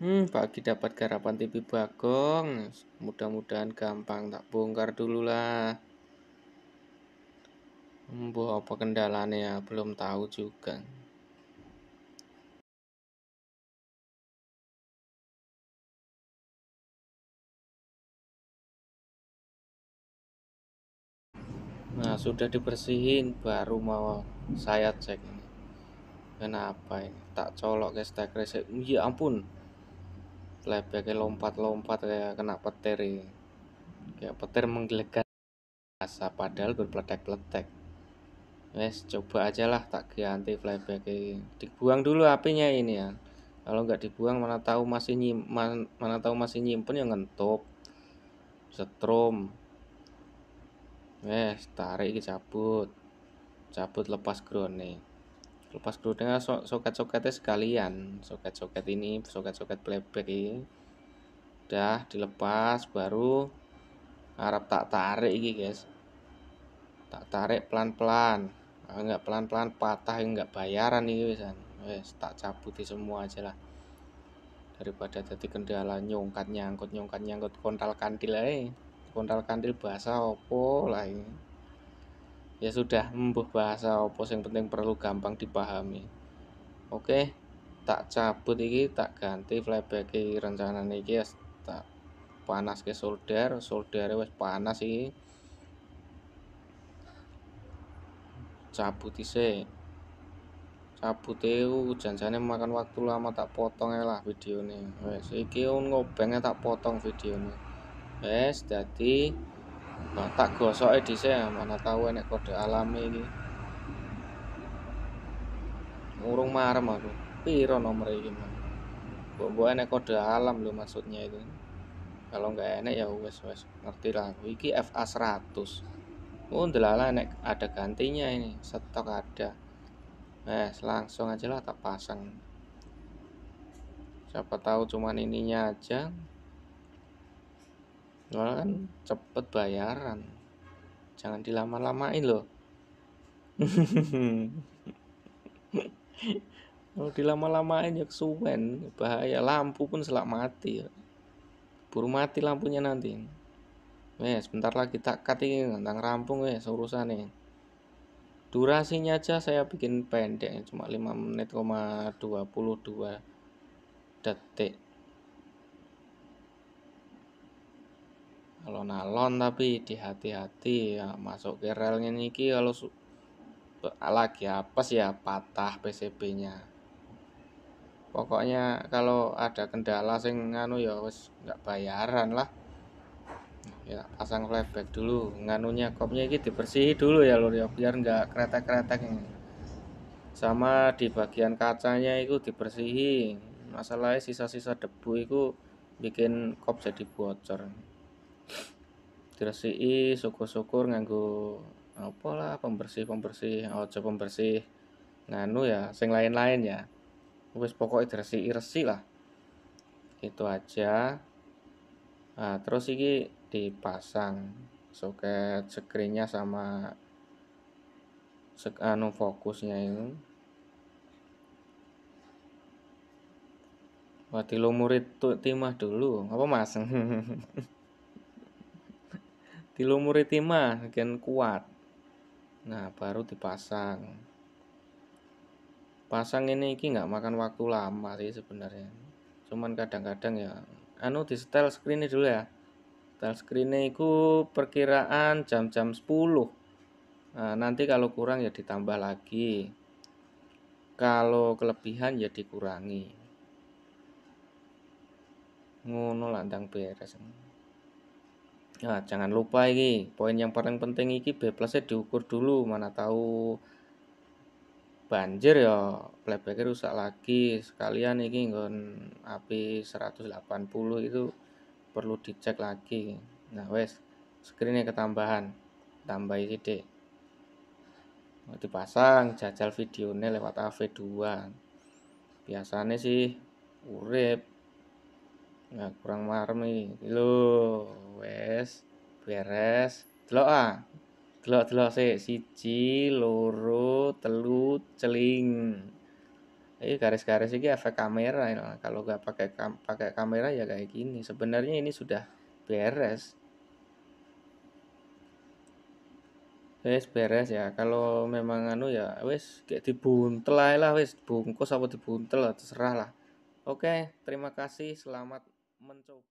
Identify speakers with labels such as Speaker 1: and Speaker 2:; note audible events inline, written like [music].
Speaker 1: Hmm, Pak dapat garapan TV Bagong. Mudah-mudahan gampang tak bongkar dulu lah. Mbo apa kendalanya belum tahu juga. Nah, sudah dibersihin baru mau saya cek ini. Kenapa ini? Tak colok guys, tak resep. Ya ampun, kayak lompat-lompat kayak kena petir ya. kayak petir menggelegar asa padahal berpletek peletek wes coba aja lah tak ganti flashbacknya dibuang dulu apinya ini ya kalau nggak dibuang mana tahu masih nyim mana, mana tahu masih nyimpen yang ngentup setrum wes tarik cabut cabut lepas ground nih lepas dulu dengan so soket-soketnya sekalian soket-soket ini soket-soket playback ini udah dilepas baru harap tak tarik ini guys tak tarik pelan-pelan enggak pelan-pelan patah enggak bayaran ini guys wes tak cabuti semua aja lah daripada jadi kendala nyongkat nyangkut nyongkat nyangkut kontal kantil eh kontal kantil bahasa opo lah ini ya sudah mbuh bahasa opo yang penting perlu gampang dipahami oke tak cabut iki tak ganti flyback iki rencana ini ya tak panas ke solder solder wes panas iki cabut isi cabut itu e, janjinya makan waktu lama tak potong ya lah video ini wes iki pengen tak potong video ini wes jadi Nah, tak gosok gosoke saya mana tahu enek kode alami ini ngurung marem aku. Piro nomor ini iki, buat buat enek kode alam lo maksudnya itu. Kalau nggak enek ya wes wes ngerti lah wiki Iki FA 100. pun delala enek ada gantinya ini. Stok ada. Wes, langsung aja lah tak pasang. Siapa tahu cuman ininya aja. Soalnya kan cepet bayaran. Jangan dilama-lamain loh. [laughs] Kalau dilama-lamain ya kesuwen, bahaya lampu pun selak mati ya. Buru mati lampunya nanti. Weh, sebentar lagi tak cut ini tentang rampung seurusan nih. Durasinya aja saya bikin pendek cuma 5 menit koma 22 detik. alon-alon tapi dihati-hati ya masuk ke relnya niki kalau lagi apa sih ya patah PCB nya pokoknya kalau ada kendala sing nganu ya wes nggak bayaran lah ya pasang flashback dulu nganunya kopnya ini dibersihi dulu ya lur ya biar nggak kretek-kretek sama di bagian kacanya itu dibersihi masalahnya sisa-sisa debu itu bikin kop jadi bocor i syukur-syukur nganggo apa lah pembersih-pembersih ojo pembersih nganu ya sing lain-lain ya wis pokoknya i resi lah itu aja nah, terus ini dipasang soket screennya sama sek anu fokusnya itu Wah, dilumuri timah dulu apa mas [laughs] dilumuri timah bagian kuat nah baru dipasang pasang ini iki nggak makan waktu lama sih sebenarnya cuman kadang-kadang ya anu di setel screen dulu ya setel screen itu perkiraan jam-jam 10 nah, nanti kalau kurang ya ditambah lagi kalau kelebihan ya dikurangi ngono landang beres Nah, jangan lupa ini poin yang paling penting iki B plusnya e diukur dulu mana tahu banjir ya playbacknya rusak lagi sekalian ini ngon api 180 itu perlu dicek lagi nah wes screennya ketambahan tambah ide dipasang jajal videonya lewat AV2 biasanya sih urip nah kurang marmi lo wes beres delok ah delok delok si siji loro telu celing ini garis-garis ini efek kamera ya. kalau nggak pakai kam pakai kamera ya kayak gini sebenarnya ini sudah beres wes beres ya kalau memang anu ya wes kayak dibuntel lah wes bungkus apa dibuntel lah terserah lah oke terima kasih selamat mencoba